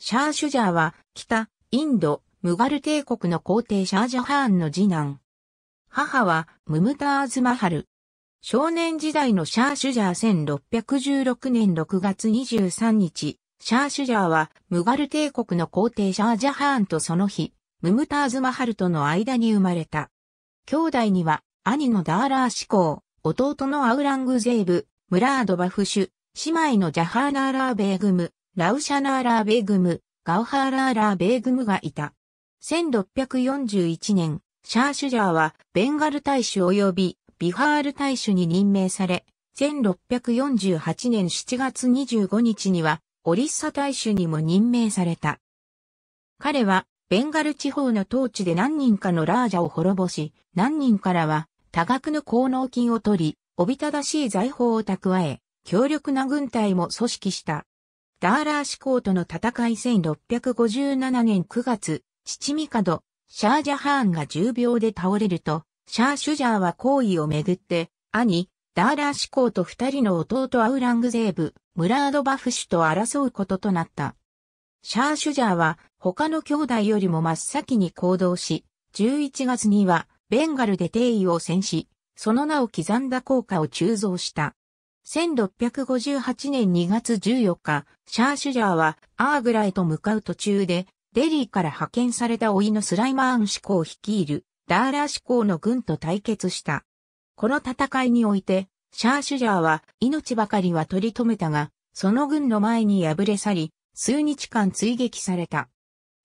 シャーシュジャーは、北、インド、ムガル帝国の皇帝シャージャハーンの次男。母は、ムムターズ・マハル。少年時代のシャーシュジャー1616年6月23日、シャーシュジャーは、ムガル帝国の皇帝シャージャハーンとその日、ムムターズ・マハルとの間に生まれた。兄弟には、兄のダーラー・シコー、弟のアウラングゼーブ、ムラード・バフシュ、姉妹のジャハーナーラーベーグム、ラウシャナーラーベーグム、ガウハーラーラーベーグムがいた。1641年、シャーシュジャーはベンガル大使及びビハール大使に任命され、1648年7月25日にはオリッサ大使にも任命された。彼はベンガル地方の統治で何人かのラージャを滅ぼし、何人からは多額の功能金を取り、おびただしい財宝を蓄え、強力な軍隊も組織した。ダーラー志向との戦い1657年9月、七味角、シャージャハーンが重病で倒れると、シャーシュジャーは行為をめぐって、兄、ダーラー志向と二人の弟アウラングゼーブ、ムラード・バフシュと争うこととなった。シャーシュジャーは他の兄弟よりも真っ先に行動し、11月にはベンガルで帝位を戦し、その名を刻んだ効果を鋳造した。1658年2月14日、シャーシュジャーはアーグラへと向かう途中で、デリーから派遣された老いのスライマーン志向を率いる、ダーラー志向の軍と対決した。この戦いにおいて、シャーシュジャーは命ばかりは取り留めたが、その軍の前に敗れ去り、数日間追撃された。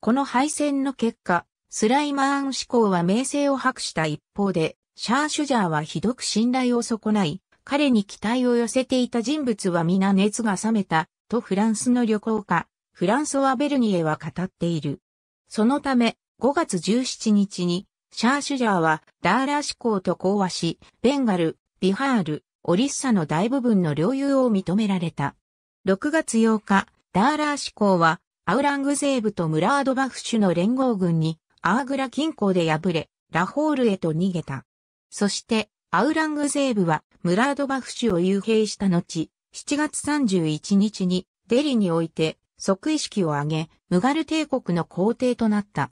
この敗戦の結果、スライマーン志向は名声を博した一方で、シャーシュジャーはひどく信頼を損ない、彼に期待を寄せていた人物は皆熱が冷めた、とフランスの旅行家、フランソワ・ベルニエは語っている。そのため、5月17日に、シャーシュジャーはダーラー思考と講和し、ベンガル、ビハール、オリッサの大部分の領有を認められた。6月8日、ダーラー思考は、アウラングゼーブとムラードバフシュの連合軍に、アーグラ近郊で敗れ、ラホールへと逃げた。そして、アウラングゼーブは、ムラードバフ氏を幽閉した後、7月31日にデリにおいて即位式を挙げ、ムガル帝国の皇帝となった。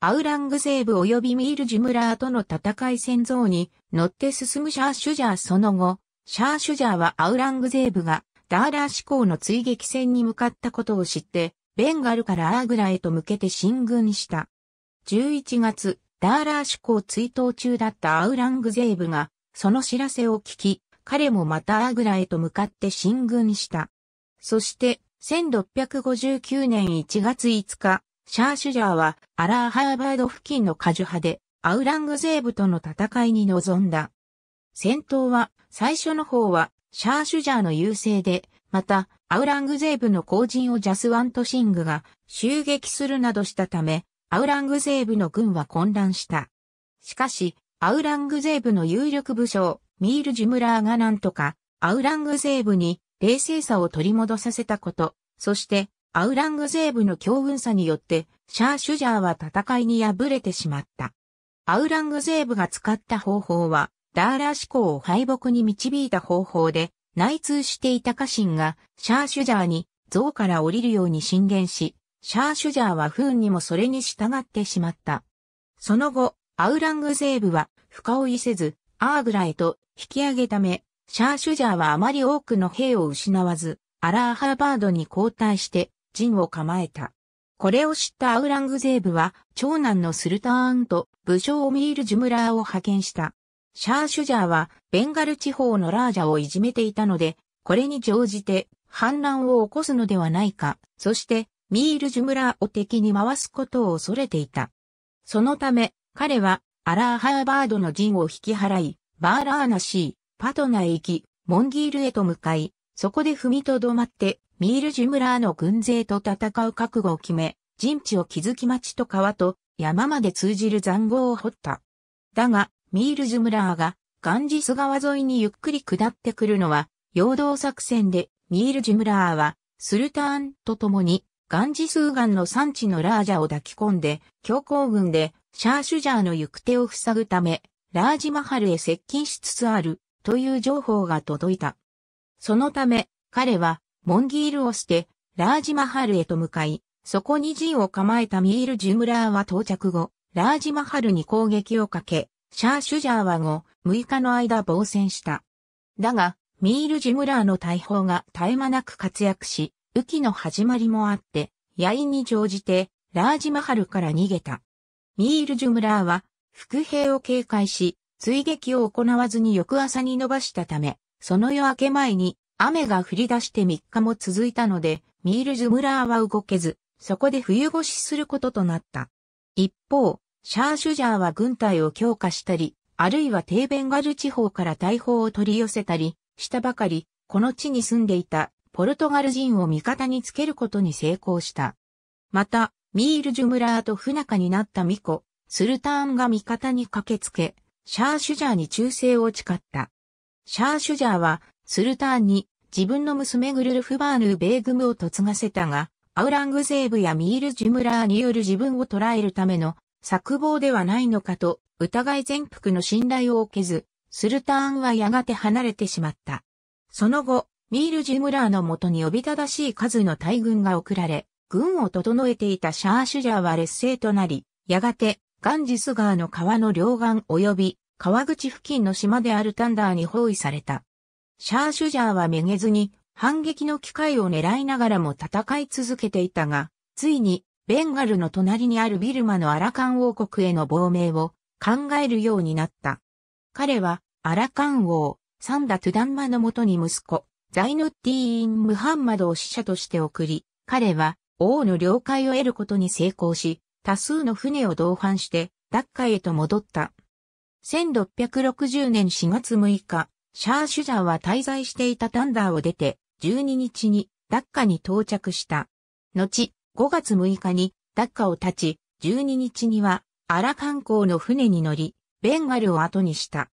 アウラングゼーブ及びミール・ジュムラーとの戦い戦像に乗って進むシャー・シュジャーその後、シャー・シュジャーはアウラングゼーブがダーラー志向の追撃戦に向かったことを知って、ベンガルからアーグラへと向けて進軍した。11月、ダーラー志向追悼中だったアウラングゼーブがその知らせを聞き、彼もまたアグラへと向かって進軍した。そして、1659年1月5日、シャーシュジャーはアラーハーバード付近のカジュ派でアウラングゼーブとの戦いに臨んだ。戦闘は最初の方はシャーシュジャーの優勢で、またアウラングゼーブの後陣をジャスワントシングが襲撃するなどしたため、アウラングゼーブの軍は混乱した。しかし、アウラングゼーブの有力武将、ミール・ジュムラーがなんとか、アウラングゼーブに冷静さを取り戻させたこと、そして、アウラングゼーブの強運さによって、シャー・シュジャーは戦いに敗れてしまった。アウラングゼーブが使った方法は、ダーラー思考を敗北に導いた方法で、内通していた家臣が、シャー・シュジャーに、像から降りるように進言し、シャー・シュジャーは不運にもそれに従ってしまった。その後、アウラングゼーブは、深追いせず、アーグラへと引き上げため、シャーシュジャーはあまり多くの兵を失わず、アラーハーバードに交代して陣を構えた。これを知ったアウラングゼーブは、長男のスルターンと武将オミール・ジュムラーを派遣した。シャーシュジャーは、ベンガル地方のラージャをいじめていたので、これに乗じて、反乱を起こすのではないか、そして、ミール・ジュムラーを敵に回すことを恐れていた。そのため、彼は、アラーハーバードの陣を引き払い、バーラーナシー、パトナへ行き、モンギールへと向かい、そこで踏みとどまって、ミールジュムラーの軍勢と戦う覚悟を決め、陣地を築き町と川と山まで通じる残壕を掘った。だが、ミールジュムラーが、ガンジス川沿いにゆっくり下ってくるのは、陽動作戦で、ミールジュムラーは、スルターンと共に、ガンジスーガンの産地のラージャを抱き込んで、強行軍でシャーシュジャーの行く手を塞ぐため、ラージマハルへ接近しつつある、という情報が届いた。そのため、彼は、モンギールを捨て、ラージマハルへと向かい、そこに陣を構えたミール・ジュムラーは到着後、ラージマハルに攻撃をかけ、シャーシュジャーは後、6日の間防戦した。だが、ミール・ジュムラーの大砲が絶え間なく活躍し、雨季の始まりもあって、野因に乗じて、ラージマハルから逃げた。ミール・ジュムラーは、伏兵を警戒し、追撃を行わずに翌朝に伸ばしたため、その夜明け前に雨が降り出して3日も続いたので、ミール・ジュムラーは動けず、そこで冬越しすることとなった。一方、シャーシュジャーは軍隊を強化したり、あるいはテーベンガル地方から大砲を取り寄せたり、したばかり、この地に住んでいたポルトガル人を味方につけることに成功した。また、ミール・ジュムラーと不仲になったミコ、スルターンが味方に駆けつけ、シャーシュジャーに忠誠を誓った。シャーシュジャーは、スルターンに自分の娘グルルフバーヌ・ベーグムを嫁がせたが、アウラングゼーブやミール・ジュムラーによる自分を捕らえるための策謀ではないのかと、疑い全幅の信頼を受けず、スルターンはやがて離れてしまった。その後、ミール・ジュムラーのもとにおびただしい数の大軍が送られ、軍を整えていたシャーシュジャーは劣勢となり、やがて、ガンジス川の川の両岸及び、川口付近の島であるタンダーに包囲された。シャーシュジャーはめげずに、反撃の機会を狙いながらも戦い続けていたが、ついに、ベンガルの隣にあるビルマのアラカン王国への亡命を考えるようになった。彼は、アラカン王、サンダ・トゥダンマのもとに息子、ザイヌッティーン・ムハンマドを使者として送り、彼は、王の了解を得ることに成功し、多数の船を同伴して、ダッカへと戻った。1660年4月6日、シャーシュジャーは滞在していたタンダーを出て、12日にダッカに到着した。後、5月6日にダッカを立ち、12日にはアラ観光の船に乗り、ベンガルを後にした。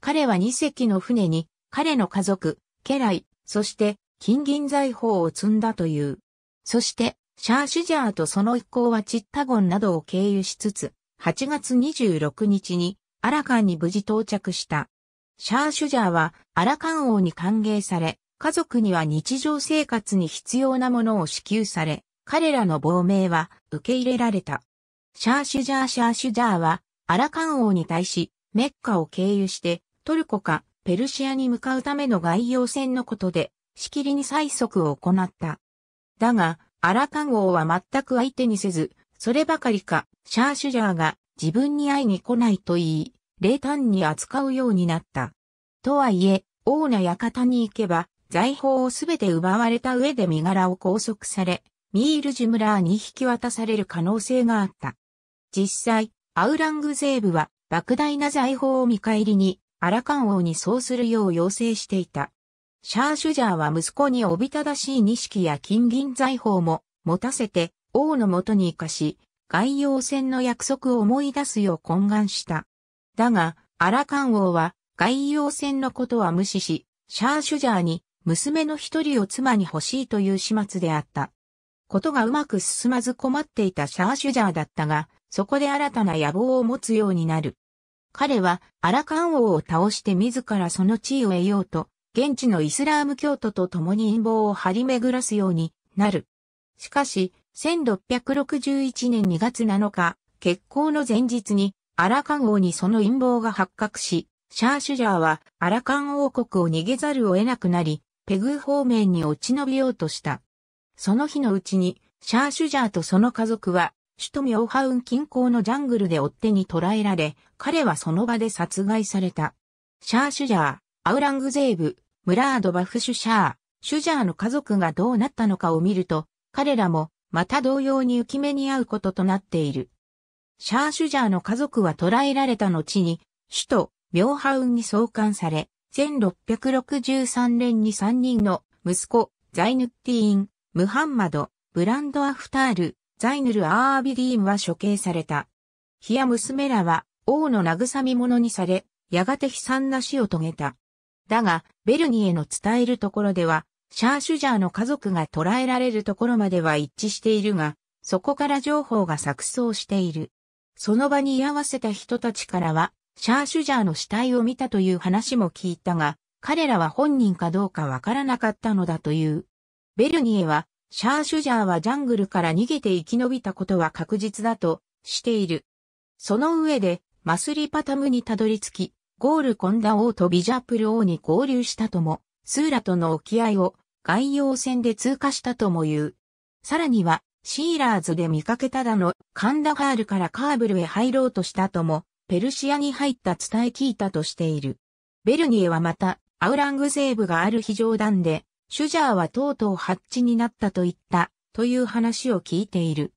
彼は2隻の船に、彼の家族、家来、そして金銀財宝を積んだという。そして、シャーシュジャーとその一行はチッタゴンなどを経由しつつ、8月26日にアラカンに無事到着した。シャーシュジャーはアラカン王に歓迎され、家族には日常生活に必要なものを支給され、彼らの亡命は受け入れられた。シャーシュジャーシャーシュジャーはアラカン王に対しメッカを経由してトルコかペルシアに向かうための外洋船のことでしきりに催促を行った。だがアラカン王は全く相手にせず、そればかりか、シャーシュジャーが自分に会いに来ないと言い、冷淡に扱うようになった。とはいえ、王な館に行けば、財宝をすべて奪われた上で身柄を拘束され、ミール・ジュムラーに引き渡される可能性があった。実際、アウラングゼーブは、莫大な財宝を見返りに、アラカン王にそうするよう要請していた。シャーシュジャーは息子におびただしい錦や金銀財宝も持たせて王のもとに生かし、外洋戦の約束を思い出すよう懇願した。だが、アラカン王は外洋戦のことは無視し、シャーシュジャーに娘の一人を妻に欲しいという始末であった。ことがうまく進まず困っていたシャーシュジャーだったが、そこで新たな野望を持つようになる。彼はアラカン王を倒して自らその地位を得ようと、現地のイスラーム教徒と共に陰謀を張り巡らすようになる。しかし、1661年2月7日、決行の前日に、アラカン王にその陰謀が発覚し、シャーシュジャーはアラカン王国を逃げざるを得なくなり、ペグ方面に落ち延びようとした。その日のうちに、シャーシュジャーとその家族は、首都ミョハウン近郊のジャングルで追っ手に捕らえられ、彼はその場で殺害された。シャーシュジャー、アウラングゼーブ、ムラード・バフシュシャー、シュジャーの家族がどうなったのかを見ると、彼らもまた同様に浮き目に遭うこととなっている。シャー・シュジャーの家族は捕らえられた後に、首都、ミョーハウンに送還され、1663年に3人の息子、ザイヌッティーン、ムハンマド、ブランド・アフタール、ザイヌル・アービディーンは処刑された。ヒや娘らは王の慰み者にされ、やがて悲惨な死を遂げた。だが、ベルニエの伝えるところでは、シャーシュジャーの家族が捕らえられるところまでは一致しているが、そこから情報が錯綜している。その場に居合わせた人たちからは、シャーシュジャーの死体を見たという話も聞いたが、彼らは本人かどうかわからなかったのだという。ベルニエは、シャーシュジャーはジャングルから逃げて生き延びたことは確実だとしている。その上で、マスリパタムにたどり着き、ゴールコンダ王とビジャプル王に合流したとも、スーラとの沖合を外洋船で通過したとも言う。さらには、シーラーズで見かけただのカンダァールからカーブルへ入ろうとしたとも、ペルシアに入った伝え聞いたとしている。ベルニエはまた、アウラングゼーブがある非常団で、シュジャーはとうとうハッチになったと言った、という話を聞いている。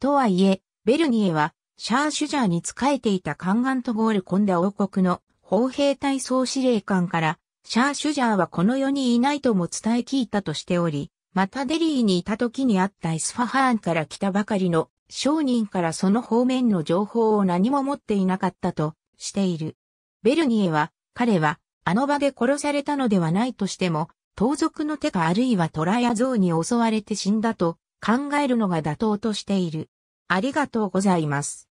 とはいえ、ベルニエは、シャーシュジャーに仕えていたカンガントゴールコンダ王国の砲兵隊総司令官から、シャー・シュジャーはこの世にいないとも伝え聞いたとしており、またデリーにいた時にあったイスファハーンから来たばかりの商人からその方面の情報を何も持っていなかったとしている。ベルニエは、彼は、あの場で殺されたのではないとしても、盗賊の手かあるいはト虎や像に襲われて死んだと考えるのが妥当としている。ありがとうございます。